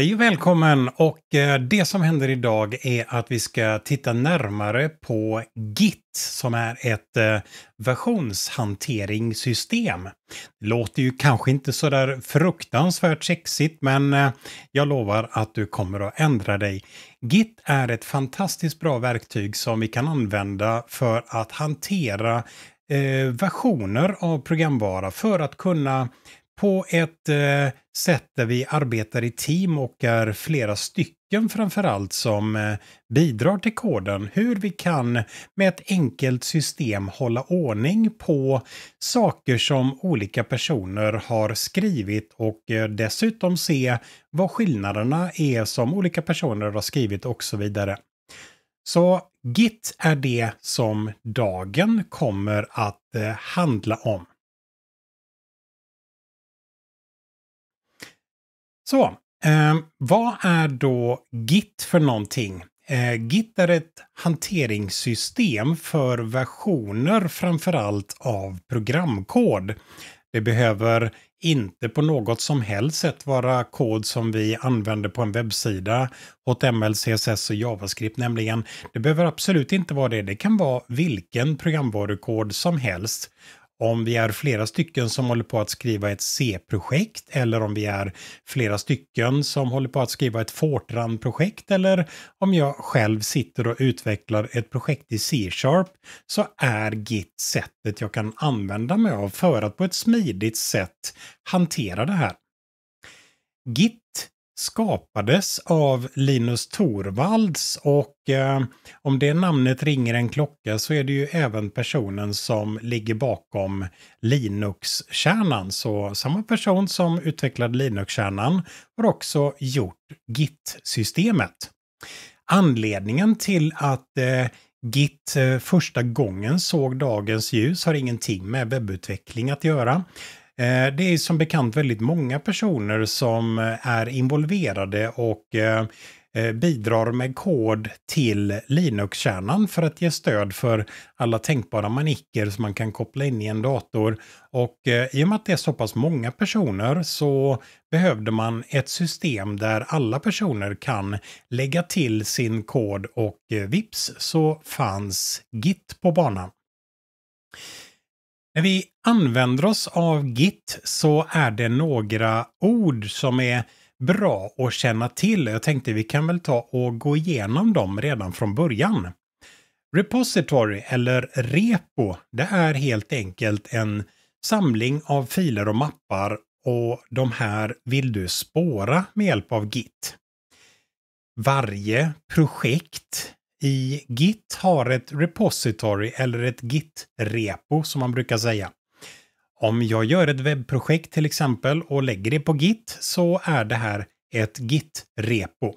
Hej och välkommen! Och eh, det som händer idag är att vi ska titta närmare på Git som är ett eh, versionshanteringssystem. Det låter ju kanske inte så där fruktansvärt sexigt men eh, jag lovar att du kommer att ändra dig. Git är ett fantastiskt bra verktyg som vi kan använda för att hantera versioner av programvara för att kunna på ett eh, sätt där vi arbetar i team och är flera stycken framförallt som eh, bidrar till koden. Hur vi kan med ett enkelt system hålla ordning på saker som olika personer har skrivit och eh, dessutom se vad skillnaderna är som olika personer har skrivit och så vidare. Så Git är det som dagen kommer att eh, handla om. Så, eh, vad är då Git för någonting? Eh, Git är ett hanteringssystem för versioner framförallt av programkod. Det behöver inte på något som helst sätt vara kod som vi använder på en webbsida, HTML, CSS och JavaScript nämligen. Det behöver absolut inte vara det. Det kan vara vilken programvarukod som helst om vi är flera stycken som håller på att skriva ett C-projekt eller om vi är flera stycken som håller på att skriva ett Fortran-projekt eller om jag själv sitter och utvecklar ett projekt i C-sharp så är Git sättet jag kan använda mig av för att på ett smidigt sätt hantera det här. Git skapades av Linus Torvalds och eh, om det namnet ringer en klocka så är det ju även personen som ligger bakom Linux-kärnan. Så samma person som utvecklade Linux-kärnan har också gjort Git-systemet. Anledningen till att eh, Git eh, första gången såg dagens ljus har ingenting med webbutveckling att göra. Eh, det är som bekant väldigt många personer som eh, är involverade och eh, bidrar med kod till Linux-kärnan för att ge stöd för alla tänkbara manicker som man kan koppla in i en dator. Och i och med att det är så pass många personer så behövde man ett system där alla personer kan lägga till sin kod och vips så fanns Git på banan. När vi använder oss av Git så är det några ord som är bra att känna till. Jag tänkte vi kan väl ta och gå igenom dem redan från början. Repository eller repo, det är helt enkelt en samling av filer och mappar och de här vill du spåra med hjälp av Git. Varje projekt i Git har ett repository eller ett Git-repo som man brukar säga. Om jag gör ett webbprojekt till exempel och lägger det på Git så är det här ett Git-repo.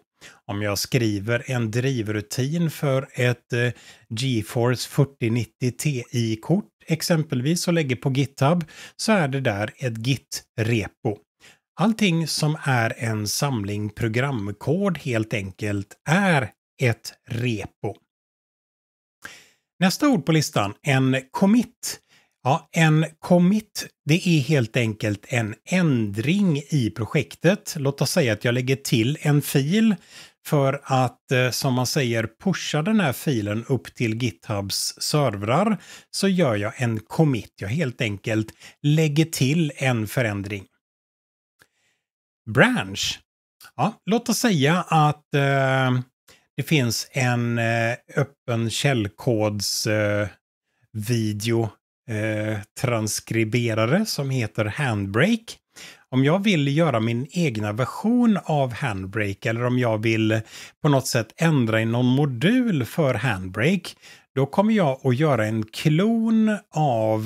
Om jag skriver en drivrutin för ett eh, GeForce 4090 Ti-kort exempelvis och lägger på GitHub så är det där ett Git-repo. Allting som är en samling programkod helt enkelt är ett repo. Nästa ord på listan, en commit. Ja, en commit, det är helt enkelt en ändring i projektet. Låt oss säga att jag lägger till en fil för att, eh, som man säger, pusha den här filen upp till GitHubs servrar så gör jag en commit. Jag helt enkelt lägger till en förändring. Branch. Ja, låt oss säga att eh, det finns en eh, öppen källkodsvideo eh, eh, transkriberare som heter Handbrake. Om jag vill göra min egna version av Handbrake eller om jag vill på något sätt ändra i någon modul för Handbrake, då kommer jag att göra en klon av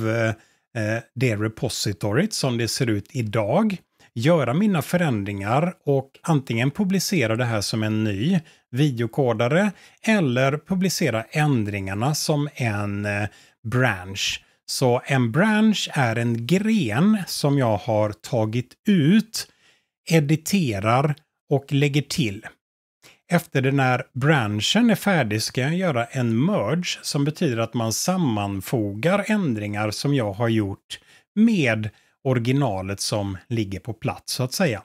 det repositoriet som det ser ut idag göra mina förändringar och antingen publicera det här som en ny videokodare eller publicera ändringarna som en eh, branch. Så en branch är en gren som jag har tagit ut, editerar och lägger till. Efter den här branschen är färdig ska jag göra en merge som betyder att man sammanfogar ändringar som jag har gjort med originalet som ligger på plats så att säga.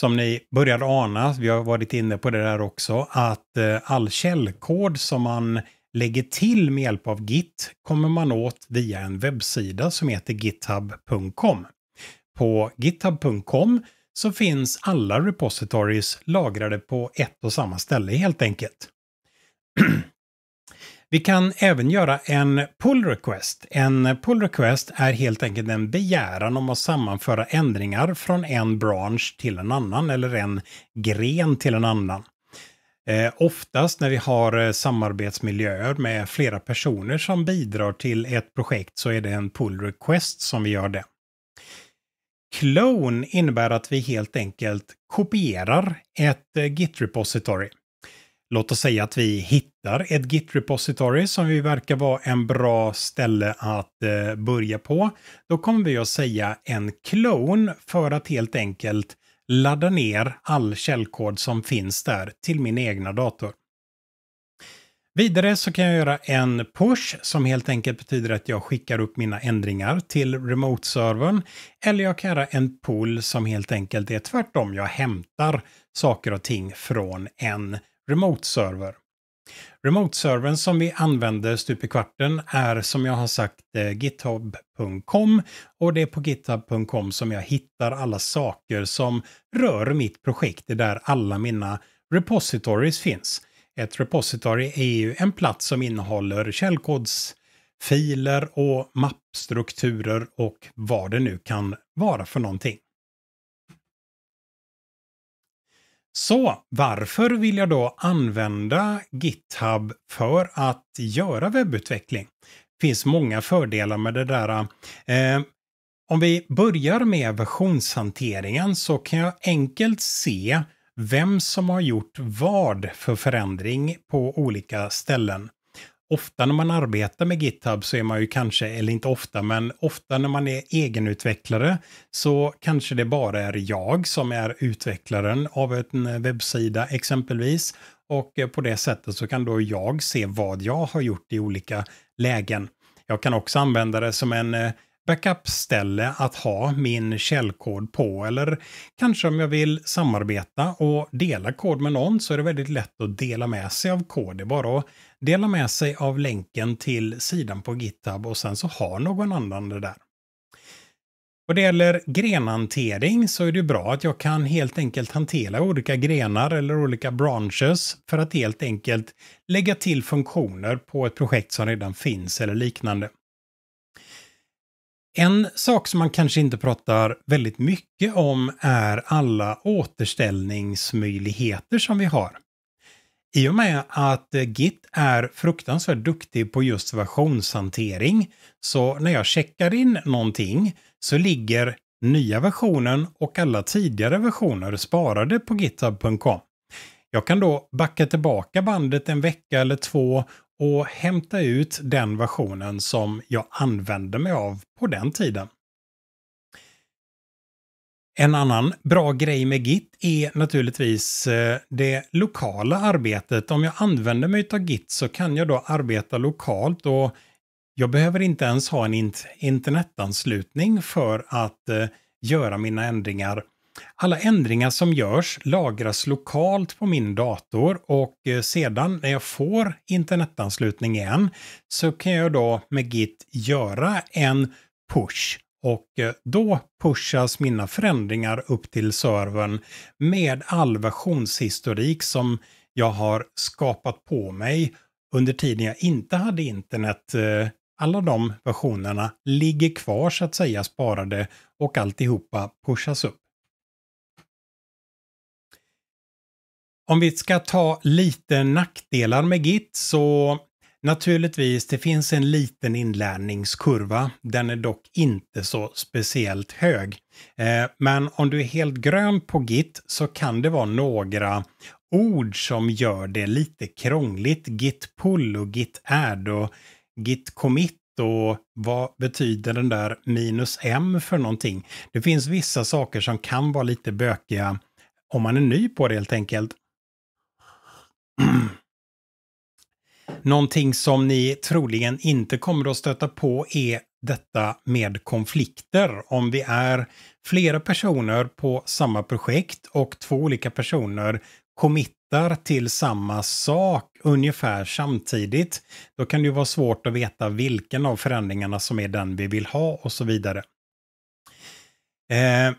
Som ni började ana, vi har varit inne på det där också, att eh, all källkod som man lägger till med hjälp av Git kommer man åt via en webbsida som heter github.com. På github.com så finns alla repositories lagrade på ett och samma ställe helt enkelt. Vi kan även göra en pull request. En pull request är helt enkelt en begäran om att sammanföra ändringar från en bransch till en annan eller en gren till en annan. Eh, oftast när vi har eh, samarbetsmiljöer med flera personer som bidrar till ett projekt så är det en pull request som vi gör det. Clone innebär att vi helt enkelt kopierar ett eh, Git repository. Låt oss säga att vi hittar ett Git repository som vi verkar vara en bra ställe att eh, börja på. Då kommer vi att säga en klon för att helt enkelt ladda ner all källkod som finns där till min egna dator. Vidare så kan jag göra en push som helt enkelt betyder att jag skickar upp mina ändringar till remote-servern. Eller jag kan göra en pull som helt enkelt är tvärtom. Jag hämtar saker och ting från en remote-server. Remote-servern som vi använder stup i kvarten är som jag har sagt eh, github.com och det är på github.com som jag hittar alla saker som rör mitt projekt. Det är där alla mina repositories finns. Ett repository är ju en plats som innehåller källkodsfiler och mappstrukturer och vad det nu kan vara för någonting. Så varför vill jag då använda GitHub för att göra webbutveckling? Det finns många fördelar med det där. Eh, om vi börjar med versionshanteringen så kan jag enkelt se vem som har gjort vad för förändring på olika ställen ofta när man arbetar med GitHub så är man ju kanske, eller inte ofta, men ofta när man är egenutvecklare så kanske det bara är jag som är utvecklaren av en eh, webbsida exempelvis. Och eh, på det sättet så kan då jag se vad jag har gjort i olika lägen. Jag kan också använda det som en eh, backup-ställe att ha min källkod på eller kanske om jag vill samarbeta och dela kod med någon så är det väldigt lätt att dela med sig av kod. Det är bara att dela med sig av länken till sidan på GitHub och sen så har någon annan det där. Vad det gäller grenhantering så är det bra att jag kan helt enkelt hantera olika grenar eller olika branches för att helt enkelt lägga till funktioner på ett projekt som redan finns eller liknande. En sak som man kanske inte pratar väldigt mycket om är alla återställningsmöjligheter som vi har. I och med att eh, Git är fruktansvärt duktig på just versionshantering, så när jag checkar in någonting så ligger nya versionen och alla tidigare versioner sparade på github.com. Jag kan då backa tillbaka bandet en vecka eller två och hämta ut den versionen som jag använde mig av på den tiden. En annan bra grej med Git är naturligtvis eh, det lokala arbetet. Om jag använder mig av Git så kan jag då arbeta lokalt och jag behöver inte ens ha en internetanslutning för att eh, göra mina ändringar. Alla ändringar som görs lagras lokalt på min dator och eh, sedan när jag får internetanslutning igen så kan jag då med Git göra en push och eh, då pushas mina förändringar upp till servern med all versionshistorik som jag har skapat på mig under tiden jag inte hade internet. Eh, alla de versionerna ligger kvar så att säga sparade och alltihopa pushas upp. Om vi ska ta lite nackdelar med Git så Naturligtvis, det finns en liten inlärningskurva. Den är dock inte så speciellt hög. Eh, men om du är helt grön på Git så kan det vara några ord som gör det lite krångligt. Git pull och git add och git commit och vad betyder den där minus m för någonting? Det finns vissa saker som kan vara lite bökiga om man är ny på det helt enkelt. Någonting som ni troligen inte kommer att stöta på är detta med konflikter. Om vi är flera personer på samma projekt och två olika personer committar till samma sak ungefär samtidigt, då kan det ju vara svårt att veta vilken av förändringarna som är den vi vill ha och så vidare. Eh,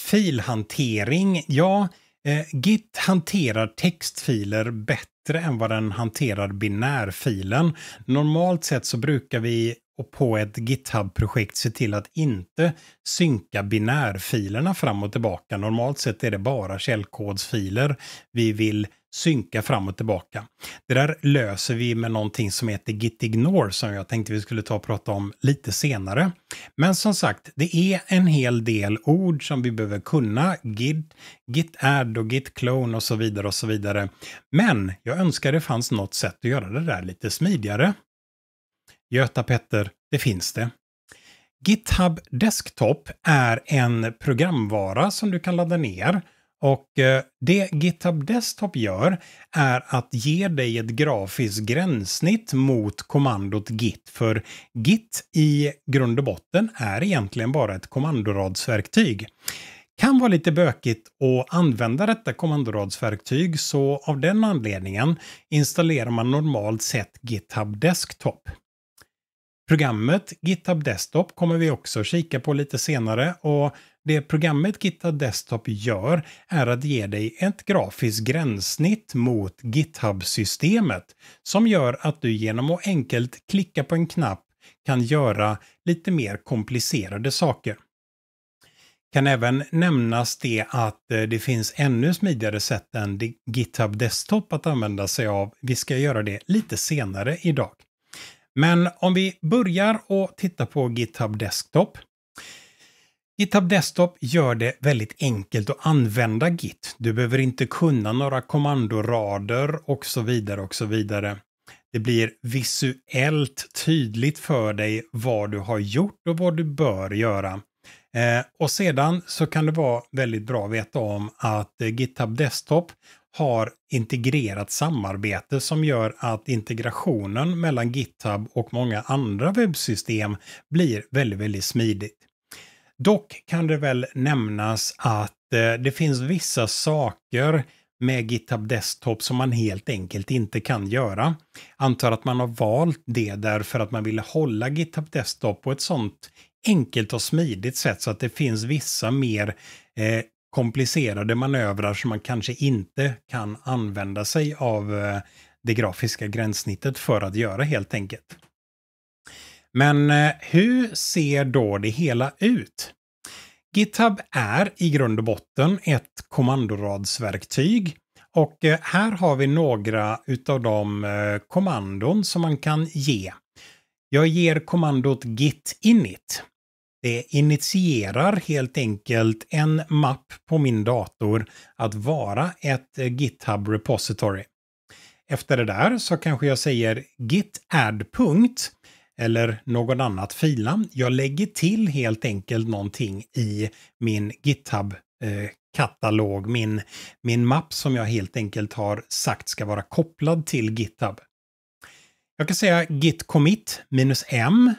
filhantering, ja, eh, Git hanterar textfiler bättre bättre än vad den hanterar binärfilen. Normalt sett så brukar vi och på ett GitHub-projekt se till att inte synka binärfilerna fram och tillbaka. Normalt sett är det bara källkodsfiler vi vill synka fram och tillbaka. Det där löser vi med någonting som heter Gitignore som jag tänkte vi skulle ta och prata om lite senare. Men som sagt, det är en hel del ord som vi behöver kunna. Git, git add och git clone och så vidare och så vidare. Men jag önskar det fanns något sätt att göra det där lite smidigare. Göta Petter, det finns det. GitHub Desktop är en programvara som du kan ladda ner. Och eh, det GitHub Desktop gör är att ge dig ett grafiskt gränssnitt mot kommandot git. För git i grund och botten är egentligen bara ett kommandoradsverktyg. Kan vara lite bökigt att använda detta kommandoradsverktyg så av den anledningen installerar man normalt sett GitHub Desktop. Programmet GitHub Desktop kommer vi också kika på lite senare och det programmet GitHub Desktop gör är att ge dig ett grafiskt gränssnitt mot GitHub-systemet som gör att du genom att enkelt klicka på en knapp kan göra lite mer komplicerade saker. Kan även nämnas det att eh, det finns ännu smidigare sätt än GitHub Desktop att använda sig av. Vi ska göra det lite senare idag. Men om vi börjar och tittar på GitHub Desktop. GitHub Desktop gör det väldigt enkelt att använda Git. Du behöver inte kunna några kommandorader och så vidare och så vidare. Det blir visuellt tydligt för dig vad du har gjort och vad du bör göra. Eh, och sedan så kan det vara väldigt bra att veta om att eh, GitHub Desktop har integrerat samarbete som gör att integrationen mellan GitHub och många andra webbsystem blir väldigt, väldigt smidigt. Dock kan det väl nämnas att eh, det finns vissa saker med GitHub Desktop som man helt enkelt inte kan göra. Antar att man har valt det därför att man ville hålla GitHub Desktop på ett sånt enkelt och smidigt sätt så att det finns vissa mer eh, komplicerade manövrar som man kanske inte kan använda sig av eh, det grafiska gränssnittet för att göra helt enkelt. Men eh, hur ser då det hela ut? GitHub är i grund och botten ett kommandoradsverktyg och eh, här har vi några utav de kommandon som man kan ge. Jag ger kommandot git init det initierar helt enkelt en mapp på min dator att vara ett eh, GitHub repository. Efter det där så kanske jag säger git add eller något annat filnamn. Jag lägger till helt enkelt någonting i min GitHub eh, katalog, min, min mapp som jag helt enkelt har sagt ska vara kopplad till GitHub. Jag kan säga git commit minus m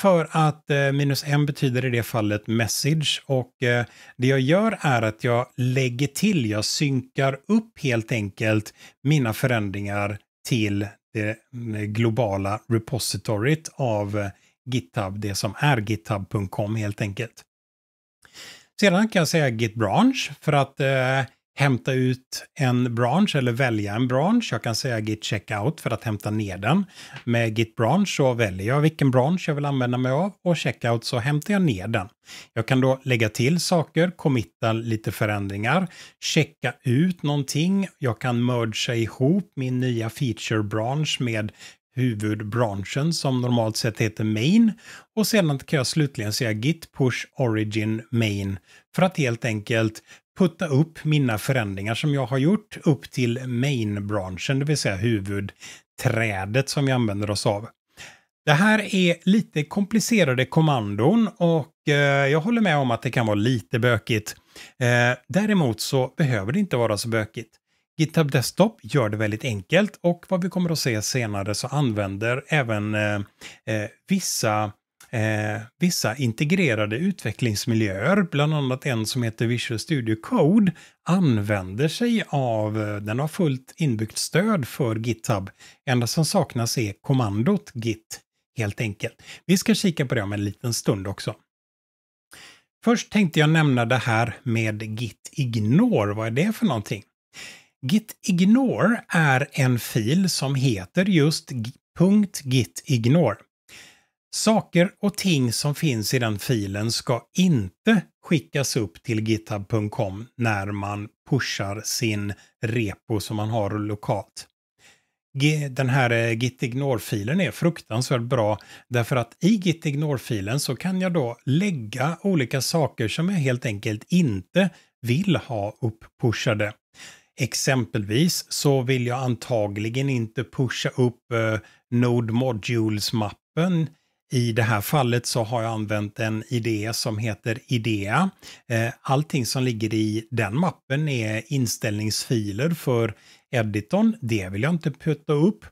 för att eh, minus en betyder i det fallet message och eh, det jag gör är att jag lägger till, jag synkar upp helt enkelt mina förändringar till det eh, globala repositoriet av eh, GitHub, det som är github.com helt enkelt. Sedan kan jag säga git branch för att eh, hämta ut en bransch eller välja en bransch. Jag kan säga git checkout för att hämta ner den. Med git bransch så väljer jag vilken bransch jag vill använda mig av och checkout så hämtar jag ner den. Jag kan då lägga till saker, committa lite förändringar, checka ut någonting. Jag kan mergea ihop min nya feature bransch med huvudbranschen som normalt sett heter main. Och sedan kan jag slutligen säga git push origin main för att helt enkelt putta upp mina förändringar som jag har gjort upp till main-branschen, det vill säga huvudträdet som vi använder oss av. Det här är lite komplicerade kommandon och eh, jag håller med om att det kan vara lite bökigt. Eh, däremot så behöver det inte vara så bökigt. GitHub Desktop gör det väldigt enkelt och vad vi kommer att se senare så använder även eh, eh vissa Eh, vissa integrerade utvecklingsmiljöer, bland annat en som heter Visual Studio Code, använder sig av, eh, den har fullt inbyggt stöd för GitHub. Enda som saknas är kommandot Git, helt enkelt. Vi ska kika på det om en liten stund också. Först tänkte jag nämna det här med Git Ignore, vad är det för någonting? Gitignore är en fil som heter just .gitignore. Saker och ting som finns i den filen ska inte skickas upp till github.com när man pushar sin repo som man har lokalt. Den här eh, gitignore-filen är fruktansvärt bra därför att i gitignore-filen så kan jag då lägga olika saker som jag helt enkelt inte vill ha upppushade. Exempelvis så vill jag antagligen inte pusha upp eh, Node Modules-mappen. I det här fallet så har jag använt en idé som heter Idea. Eh, allting som ligger i den mappen är inställningsfiler för editorn. Det vill jag inte putta upp.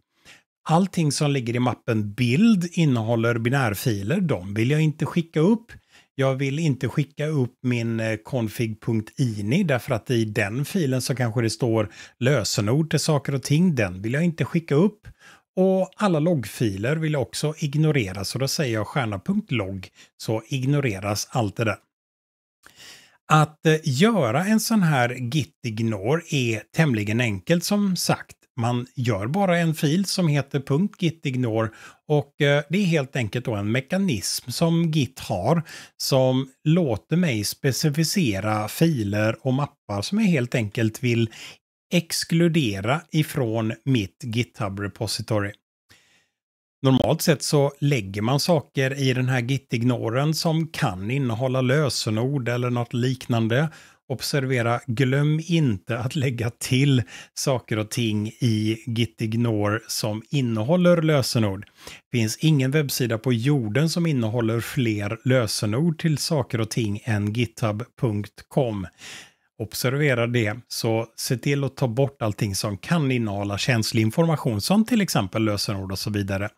Allting som ligger i mappen bild innehåller binärfiler. De vill jag inte skicka upp jag vill inte skicka upp min eh, config.ini därför att i den filen så kanske det står lösenord till saker och ting. Den vill jag inte skicka upp. Och alla loggfiler vill jag också ignorera så då säger jag stjärna.logg så ignoreras allt det där. Att eh, göra en sån här git ignore är tämligen enkelt som sagt man gör bara en fil som heter .gitignore och eh, det är helt enkelt då en mekanism som Git har som låter mig specificera filer och mappar som jag helt enkelt vill exkludera ifrån mitt GitHub repository. Normalt sett så lägger man saker i den här gitignoren som kan innehålla lösenord eller något liknande Observera, glöm inte att lägga till saker och ting i Gitignore som innehåller lösenord. Det finns ingen webbsida på jorden som innehåller fler lösenord till saker och ting än github.com. Observera det, så se till att ta bort allting som kan innehålla känslig information som till exempel lösenord och så vidare.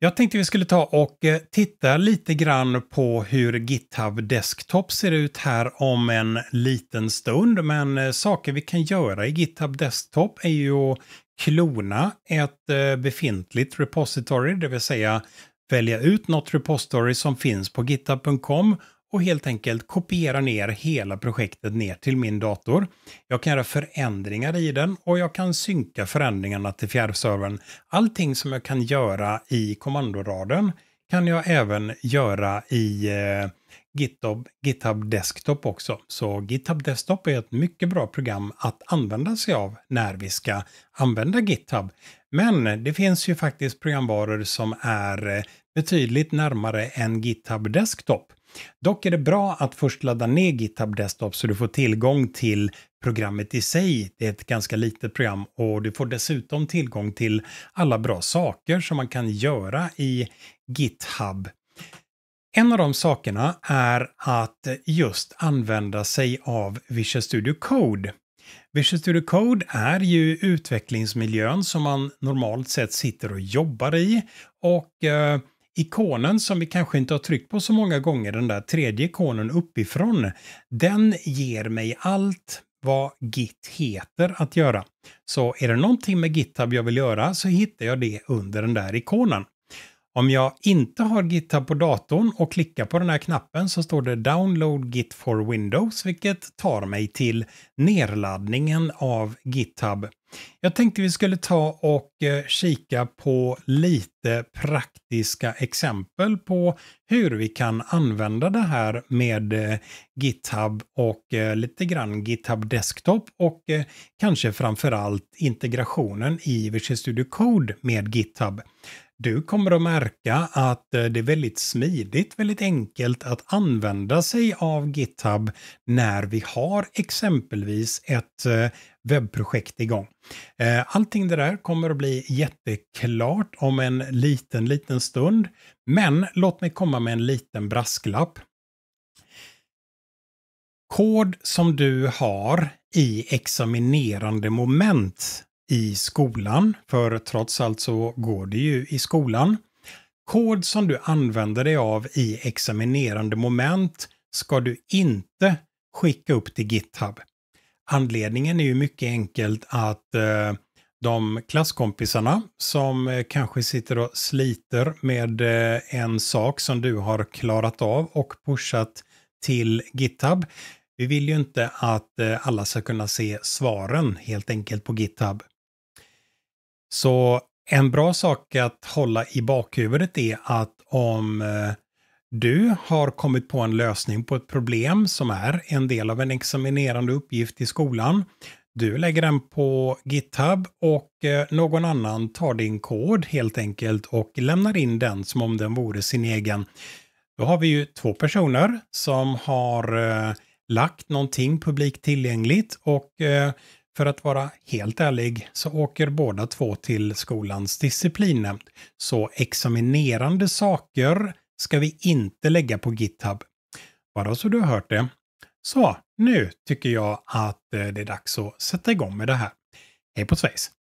Jag tänkte vi skulle ta och eh, titta lite grann på hur GitHub Desktop ser ut här om en liten stund. Men eh, saker vi kan göra i GitHub Desktop är ju att klona ett eh, befintligt repository, det vill säga välja ut något repository som finns på github.com och helt enkelt kopiera ner hela projektet ner till min dator. Jag kan göra förändringar i den och jag kan synka förändringarna till fjärrservern. Allting som jag kan göra i kommandoraden kan jag även göra i eh, GitHub, GitHub Desktop också. Så GitHub Desktop är ett mycket bra program att använda sig av när vi ska använda GitHub. Men det finns ju faktiskt programvaror som är eh, betydligt närmare än GitHub Desktop. Dock är det bra att först ladda ner GitHub Desktop så du får tillgång till programmet i sig. Det är ett ganska litet program och du får dessutom tillgång till alla bra saker som man kan göra i GitHub. En av de sakerna är att just använda sig av Visual Studio Code. Visual Studio Code är ju utvecklingsmiljön som man normalt sett sitter och jobbar i och eh, ikonen som vi kanske inte har tryckt på så många gånger, den där tredje ikonen uppifrån, den ger mig allt vad Git heter att göra. Så är det någonting med GitHub jag vill göra så hittar jag det under den där ikonen. Om jag inte har GitHub på datorn och klickar på den här knappen så står det Download Git for Windows, vilket tar mig till nedladdningen av GitHub. Jag tänkte vi skulle ta och eh, kika på lite praktiska exempel på hur vi kan använda det här med eh, GitHub och eh, lite grann GitHub Desktop och kanske framförallt integrationen i Visual Studio Code med GitHub. Du kommer att märka att eh, det är väldigt smidigt, väldigt enkelt att använda sig av GitHub när vi har exempelvis ett eh, webbprojekt igång. Eh, allting det där kommer att bli jätteklart om en liten, liten stund. Men låt mig komma med en liten brasklapp. Kod som du har i examinerande moment i skolan, för trots allt så går det ju i skolan. Kod som du använder dig av i examinerande moment ska du inte skicka upp till GitHub. Anledningen är ju mycket enkelt att eh, de klasskompisarna som eh, kanske sitter och sliter med eh, en sak som du har klarat av och pushat till GitHub. Vi vill ju inte att eh, alla ska kunna se svaren helt enkelt på GitHub. Så en bra sak att hålla i bakhuvudet är att om eh, du har kommit på en lösning på ett problem som är en del av en examinerande uppgift i skolan. Du lägger den på GitHub och eh, någon annan tar din kod helt enkelt och lämnar in den som om den vore sin egen. Då har vi ju två personer som har eh, lagt någonting publikt tillgängligt och för att vara helt ärlig så åker båda två till skolans disciplinnämnd. Så examinerande saker ska vi inte lägga på GitHub. Bara så du har hört det. Så, nu tycker jag att eh, det är dags att sätta igång med det här. Hej på svejs!